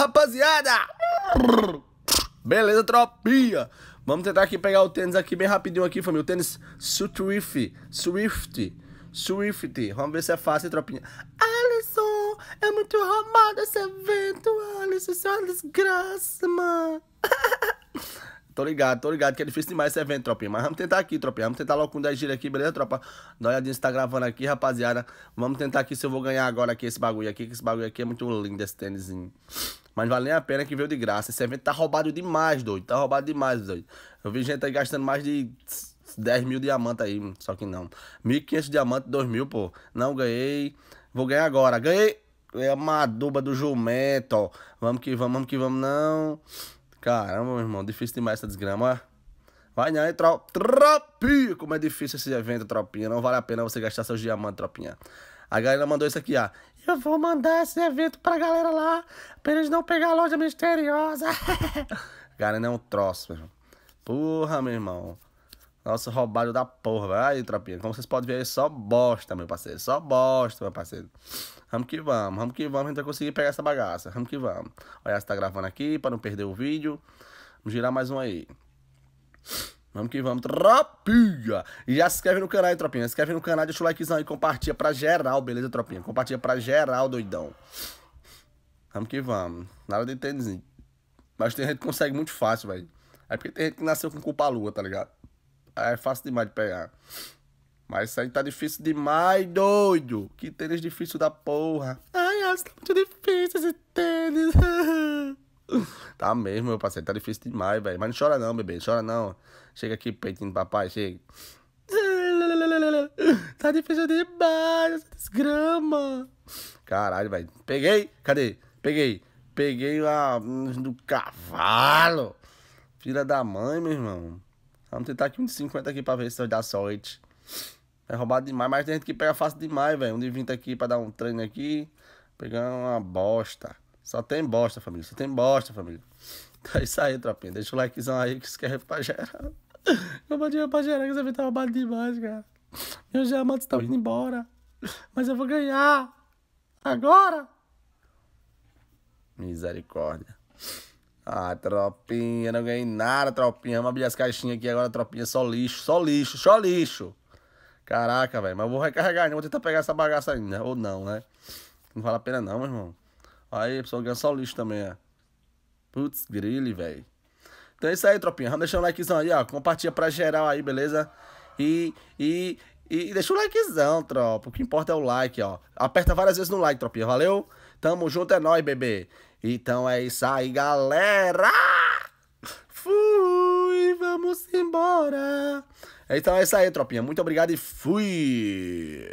rapaziada! Beleza, tropinha! Vamos tentar aqui pegar o tênis aqui bem rapidinho aqui, família. O tênis Swift, Swift, Swift. Vamos ver se é fácil, tropinha. Alisson, é muito arrumado esse evento, Alisson. Isso é uma desgraça, mano. tô ligado, tô ligado que é difícil demais esse evento, tropinha. Mas vamos tentar aqui, tropinha. Vamos tentar logo com 10 giros aqui, beleza, tropa? Dá uma olhadinha se tá gravando aqui, rapaziada. Vamos tentar aqui se eu vou ganhar agora aqui esse bagulho aqui. Que esse bagulho aqui é muito lindo, esse tênisinho. Mas vale nem a pena que veio de graça. Esse evento tá roubado demais, doido. Tá roubado demais, doido. Eu vi gente aí gastando mais de 10 mil diamantes aí, só que não. 1.500 diamantes, 2 mil, pô. Não ganhei. Vou ganhar agora. Ganhei! É uma aduba do jumento, ó. Vamos que vamos, vamos que vamos, não. Caramba, meu irmão, difícil demais essa desgrama, ó. Vai não, hein, tro... tropinha. Como é difícil esse evento, tropinha. Não vale a pena você gastar seus diamantes, tropinha. A galera mandou isso aqui, ó. Eu vou mandar esse evento pra galera lá, pra eles não pegar a loja misteriosa. Cara, não é um troço, meu irmão. Porra, meu irmão. Nosso roubado da porra, aí tropinha. Como vocês podem ver, é só bosta, meu parceiro. Só bosta, meu parceiro. Vamos que vamos, vamos que vamos. A gente vai conseguir pegar essa bagaça. Vamos que vamos. Olha, você tá gravando aqui para não perder o vídeo. Vamos girar mais um aí. Vamos que vamos, tropinha! E já se inscreve no canal, aí, tropinha? Se inscreve no canal, deixa o likezão e compartilha pra geral, beleza, tropinha? Compartilha pra geral, doidão. Vamos que vamos. Nada de tênis. Mas tem gente que consegue muito fácil, velho. É porque tem gente que nasceu com culpa lua, tá ligado? Aí é fácil demais de pegar. Mas isso aí tá difícil demais, doido. Que tênis difícil da porra. Ai, que tá muito difícil esse tênis. Tá mesmo, meu parceiro. Tá difícil demais, velho. Mas não chora não, bebê. Não chora não. Chega aqui, peitinho do papai. Chega. Tá difícil demais essa desgrama. Caralho, velho. Peguei. Cadê? Peguei. Peguei a do cavalo. Filha da mãe, meu irmão. Vamos tentar aqui um de 50 aqui pra ver se vai dar sorte. É roubado demais, mas tem gente que pega fácil demais, velho. Um de 20 aqui pra dar um treino aqui. Pegar uma bosta. Só tem bosta, família. Só tem bosta, família. Então é isso aí, tropinha. Deixa o likezão aí que isso quer é pra geral. Roubadinha pra geral, que você vida tá roubada demais, cara. Meus diamantes estão tá indo embora. Mas eu vou ganhar. Agora. Misericórdia. Ah, tropinha, não ganhei nada, tropinha. Vamos abrir as caixinhas aqui agora, tropinha. Só lixo, só lixo, só lixo. Caraca, velho. Mas eu vou recarregar, Não né? Vou tentar pegar essa bagaça ainda. Ou não, né? Não vale a pena não, meu irmão. Aí, pessoal, ganha só lixo também, ó. É. Putz, grilho, velho. Então é isso aí, tropinha. Vamos deixar o um likezão aí, ó. Compartilha pra geral aí, beleza? E, e, e deixa o likezão, tropa. O que importa é o like, ó. Aperta várias vezes no like, tropinha. Valeu? Tamo junto, é nóis, bebê. Então é isso aí, galera. Fui, vamos embora. Então é isso aí, tropinha. Muito obrigado e fui.